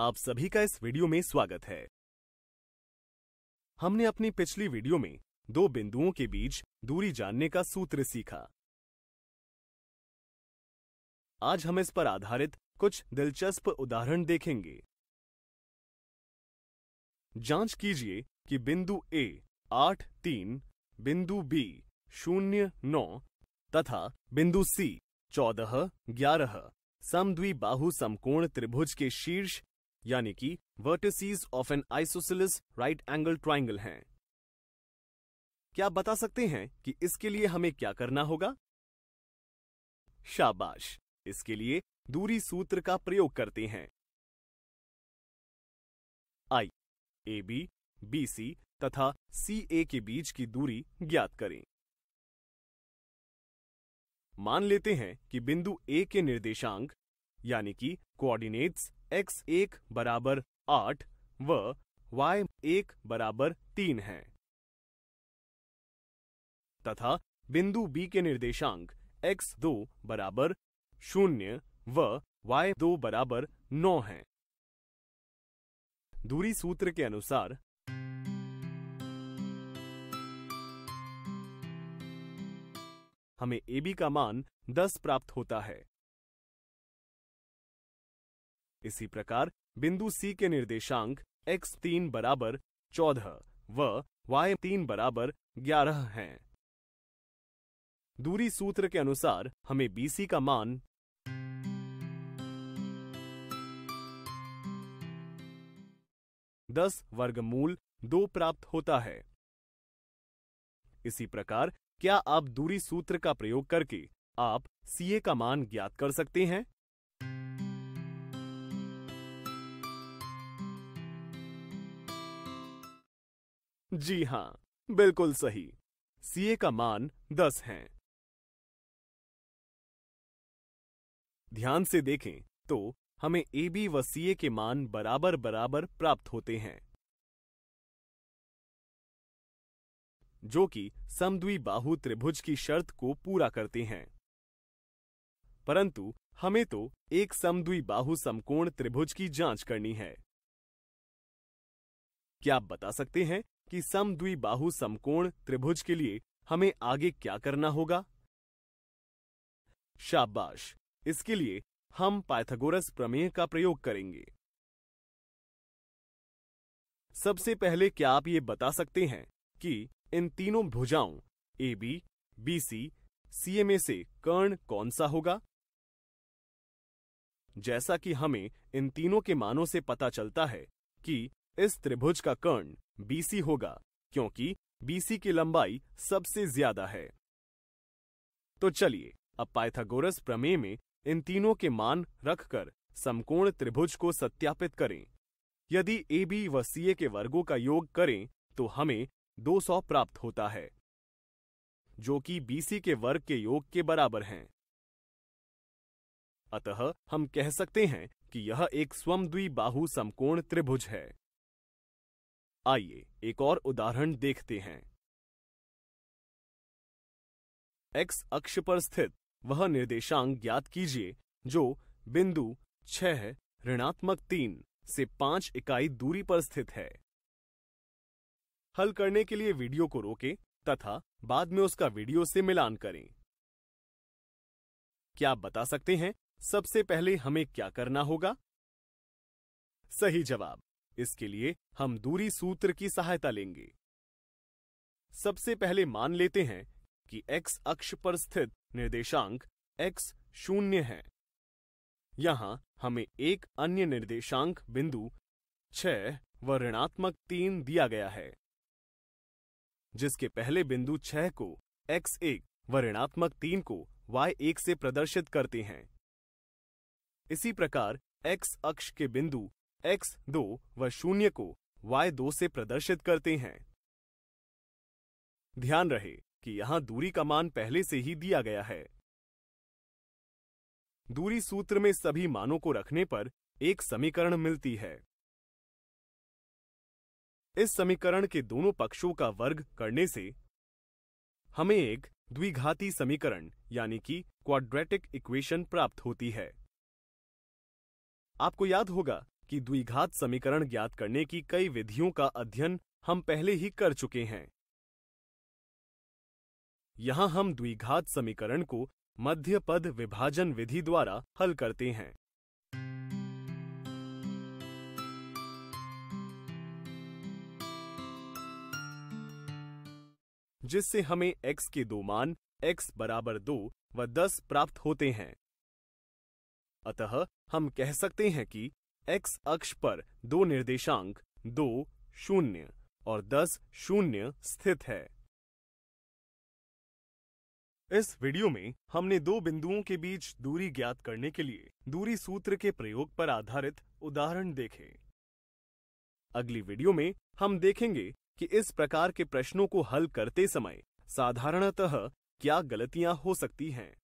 आप सभी का इस वीडियो में स्वागत है हमने अपनी पिछली वीडियो में दो बिंदुओं के बीच दूरी जानने का सूत्र सीखा आज हम इस पर आधारित कुछ दिलचस्प उदाहरण देखेंगे जांच कीजिए कि बिंदु ए आठ तीन बिंदु बी शून्य नौ तथा बिंदु सी चौदह ग्यारह बाहु समकोण त्रिभुज के शीर्ष यानी कि vertices of an isosceles right angle triangle हैं क्या आप बता सकते हैं कि इसके लिए हमें क्या करना होगा शाबाश इसके लिए दूरी सूत्र का प्रयोग करते हैं आई ए बी बी सी तथा सी ए के बीच की दूरी ज्ञात करें मान लेते हैं कि बिंदु ए के निर्देशांक यानी कि कोऑर्डिनेट्स एक्स एक बराबर आठ व y एक बराबर तीन है तथा बिंदु B के निर्देशांक x दो बराबर शून्य व y दो बराबर नौ है दूरी सूत्र के अनुसार हमें AB का मान 10 प्राप्त होता है इसी प्रकार बिंदु सी के निर्देशांक एक्स तीन बराबर चौदह व y तीन बराबर ग्यारह हैं दूरी सूत्र के अनुसार हमें बीसी का मान दस वर्गमूल दो प्राप्त होता है इसी प्रकार क्या आप दूरी सूत्र का प्रयोग करके आप सीए का मान ज्ञात कर सकते हैं जी हाँ बिल्कुल सही सीए का मान दस है ध्यान से देखें तो हमें ए बी व सीए के मान बराबर बराबर प्राप्त होते हैं जो कि समद्वी बाहु त्रिभुज की शर्त को पूरा करते हैं परंतु हमें तो एक समद्वी बाहु समकोण त्रिभुज की जांच करनी है क्या आप बता सकते हैं कि बाहु समकोण त्रिभुज के लिए हमें आगे क्या करना होगा शाबाश इसके लिए हम पाइथागोरस प्रमेय का प्रयोग करेंगे सबसे पहले क्या आप ये बता सकते हैं कि इन तीनों भुजाओं A B B C C M A से कर्ण कौन सा होगा जैसा कि हमें इन तीनों के मानों से पता चलता है कि इस त्रिभुज का कर्ण बीसी होगा क्योंकि बीसी की लंबाई सबसे ज्यादा है तो चलिए अब पाइथागोरस प्रमेय में इन तीनों के मान रखकर समकोण त्रिभुज को सत्यापित करें यदि ए बी व सी ए के वर्गों का योग करें तो हमें 200 प्राप्त होता है जो कि बीसी के वर्ग के योग के बराबर हैं अतः हम कह सकते हैं कि यह एक स्वमद्वी बाहु समकोण त्रिभुज है आइए एक और उदाहरण देखते हैं एक्स अक्ष पर स्थित वह निर्देशांक ज्ञात कीजिए जो बिंदु छह ऋणात्मक तीन से पांच इकाई दूरी पर स्थित है हल करने के लिए वीडियो को रोकें तथा बाद में उसका वीडियो से मिलान करें क्या आप बता सकते हैं सबसे पहले हमें क्या करना होगा सही जवाब इसके लिए हम दूरी सूत्र की सहायता लेंगे सबसे पहले मान लेते हैं कि x अक्ष पर स्थित निर्देशांक x शून्य है यहां हमें एक अन्य निर्देशांक बिंदु छह व ऋणात्मक तीन दिया गया है जिसके पहले बिंदु छह को x एक व ऋणात्मक तीन को y एक से प्रदर्शित करते हैं इसी प्रकार x अक्ष के बिंदु एक्स दो व शून्य को वाई दो से प्रदर्शित करते हैं ध्यान रहे कि यहां दूरी का मान पहले से ही दिया गया है दूरी सूत्र में सभी मानों को रखने पर एक समीकरण मिलती है इस समीकरण के दोनों पक्षों का वर्ग करने से हमें एक द्विघाती समीकरण यानी कि क्वाड्रेटिक इक्वेशन प्राप्त होती है आपको याद होगा कि द्विघात समीकरण ज्ञात करने की कई विधियों का अध्ययन हम पहले ही कर चुके हैं यहां हम द्विघात समीकरण को मध्य पद विभाजन विधि द्वारा हल करते हैं जिससे हमें x के दो मान x बराबर दो व 10 प्राप्त होते हैं अतः हम कह सकते हैं कि एक्स अक्ष पर दो निर्देशांक दो शून्य और दस शून्य स्थित है इस वीडियो में हमने दो बिंदुओं के बीच दूरी ज्ञात करने के लिए दूरी सूत्र के प्रयोग पर आधारित उदाहरण देखे अगली वीडियो में हम देखेंगे कि इस प्रकार के प्रश्नों को हल करते समय साधारणतः क्या गलतियां हो सकती हैं